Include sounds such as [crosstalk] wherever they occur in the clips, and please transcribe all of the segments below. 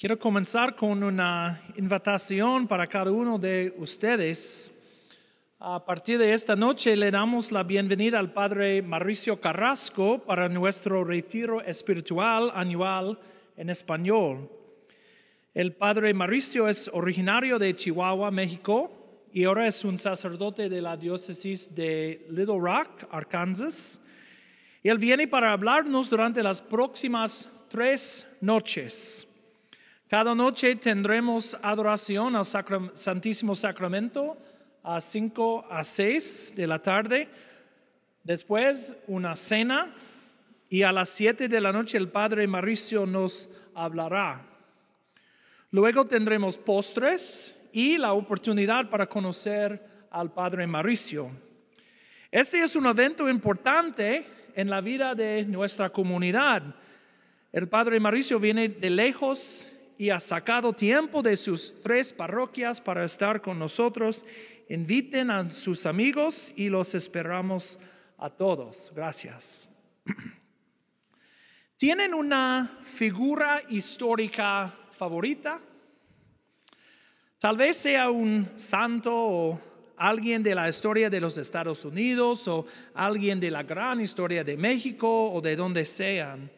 Quiero comenzar con una invitación para cada uno de ustedes. A partir de esta noche le damos la bienvenida al Padre Mauricio Carrasco para nuestro retiro espiritual anual en español. El Padre Mauricio es originario de Chihuahua, México, y ahora es un sacerdote de la diócesis de Little Rock, Arkansas. él viene para hablarnos durante las próximas tres noches. Cada noche tendremos adoración al Santísimo Sacramento a 5 a 6 de la tarde. Después una cena y a las 7 de la noche el Padre Mauricio nos hablará. Luego tendremos postres y la oportunidad para conocer al Padre Mauricio. Este es un evento importante en la vida de nuestra comunidad. El Padre Mauricio viene de lejos y ha sacado tiempo de sus tres parroquias para estar con nosotros. Inviten a sus amigos y los esperamos a todos. Gracias. [clears throat] ¿Tienen una figura histórica favorita? Tal vez sea un santo o alguien de la historia de los Estados Unidos o alguien de la gran historia de México o de donde sean.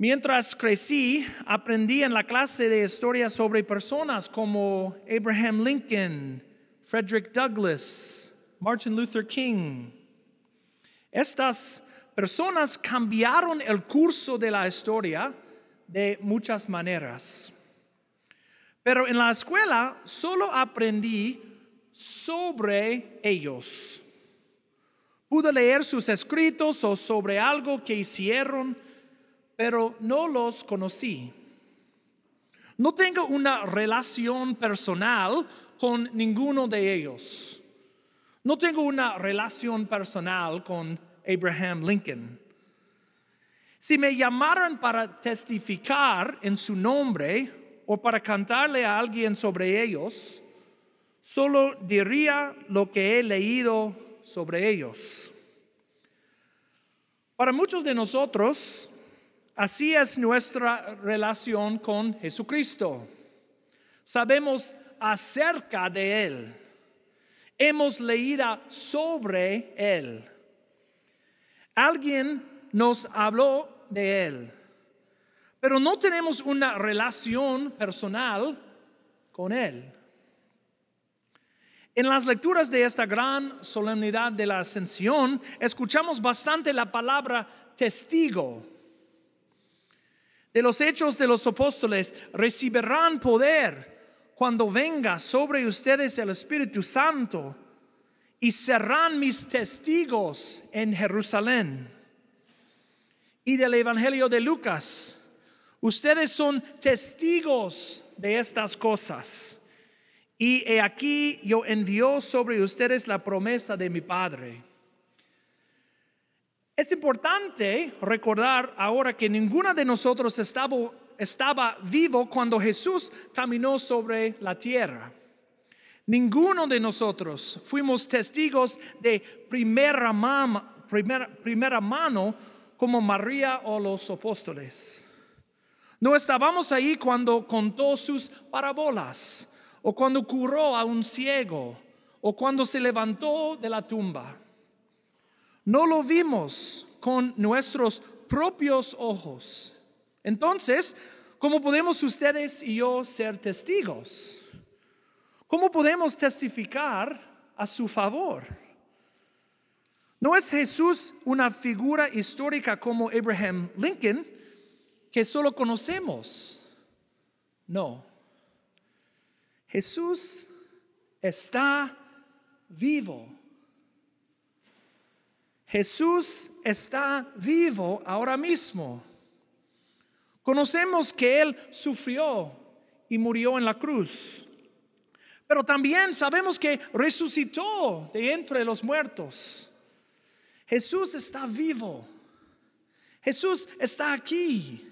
Mientras crecí, aprendí en la clase de historia sobre personas como Abraham Lincoln, Frederick Douglass, Martin Luther King. Estas personas cambiaron el curso de la historia de muchas maneras. Pero en la escuela solo aprendí sobre ellos. Pude leer sus escritos o sobre algo que hicieron pero no los conocí. No tengo una relación personal con ninguno de ellos. No tengo una relación personal con Abraham Lincoln. Si me llamaran para testificar en su nombre o para cantarle a alguien sobre ellos, solo diría lo que he leído sobre ellos. Para muchos de nosotros, Así es nuestra relación con Jesucristo. Sabemos acerca de Él. Hemos leído sobre Él. Alguien nos habló de Él. Pero no tenemos una relación personal con Él. En las lecturas de esta gran solemnidad de la ascensión, escuchamos bastante la palabra testigo de los hechos de los apóstoles recibirán poder cuando venga sobre ustedes el Espíritu Santo y serán mis testigos en Jerusalén. Y del Evangelio de Lucas, ustedes son testigos de estas cosas. Y he aquí yo envío sobre ustedes la promesa de mi Padre. Es importante recordar ahora que ninguna de nosotros estaba, vivo cuando Jesús caminó sobre la tierra. Ninguno de nosotros fuimos testigos de primera, primera, mano como María o los apóstoles. No estábamos ahí cuando contó sus parábolas o cuando curó a un ciego o cuando se levantó de la tumba no lo vimos con nuestros propios ojos. Entonces, ¿cómo podemos ustedes y yo ser testigos? ¿Cómo podemos testificar a su favor? ¿No es Jesús una figura histórica como Abraham Lincoln que solo conocemos? No. Jesús está vivo. Jesús está vivo ahora mismo. Conocemos que Él sufrió y murió en la cruz. Pero también sabemos que resucitó de entre los muertos. Jesús está vivo. Jesús está aquí.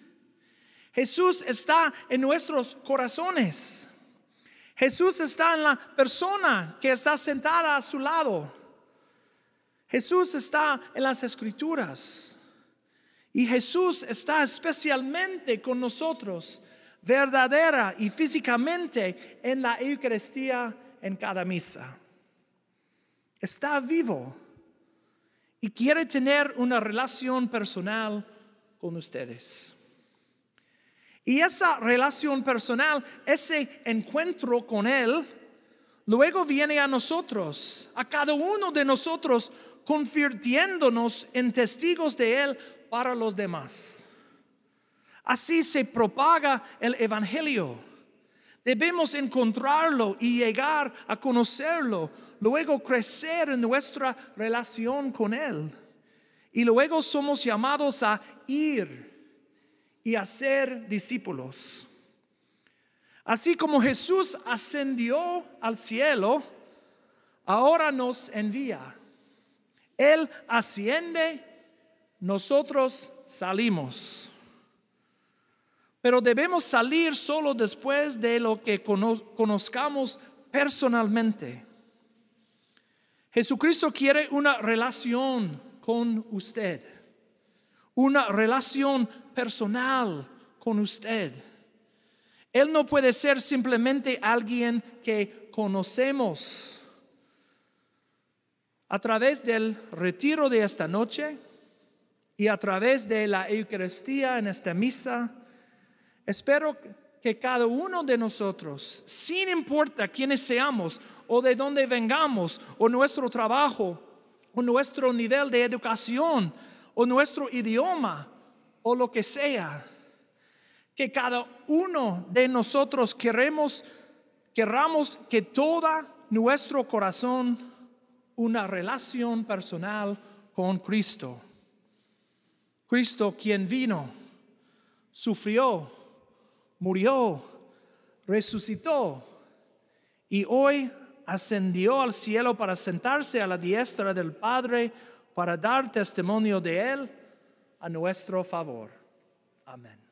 Jesús está en nuestros corazones. Jesús está en la persona que está sentada a su lado. Jesús está en las escrituras y Jesús está especialmente con nosotros, verdadera y físicamente en la Eucaristía en cada misa. Está vivo y quiere tener una relación personal con ustedes. Y esa relación personal, ese encuentro con Él, luego viene a nosotros, a cada uno de nosotros convirtiéndonos en testigos de Él para los demás. Así se propaga el Evangelio. Debemos encontrarlo y llegar a conocerlo, luego crecer en nuestra relación con Él. Y luego somos llamados a ir y a ser discípulos. Así como Jesús ascendió al cielo, ahora nos envía. Él asciende, nosotros salimos. Pero debemos salir solo después de lo que conozcamos personalmente. Jesucristo quiere una relación con usted, una relación personal con usted. Él no puede ser simplemente alguien que conocemos. A través del retiro de esta noche y a través de la Eucaristía en esta misa, espero que cada uno de nosotros, sin importar quiénes seamos o de dónde vengamos o nuestro trabajo o nuestro nivel de educación o nuestro idioma o lo que sea, que cada uno de nosotros queremos, querramos que todo nuestro corazón una relación personal con Cristo. Cristo quien vino, sufrió, murió, resucitó y hoy ascendió al cielo para sentarse a la diestra del Padre para dar testimonio de Él a nuestro favor. Amén.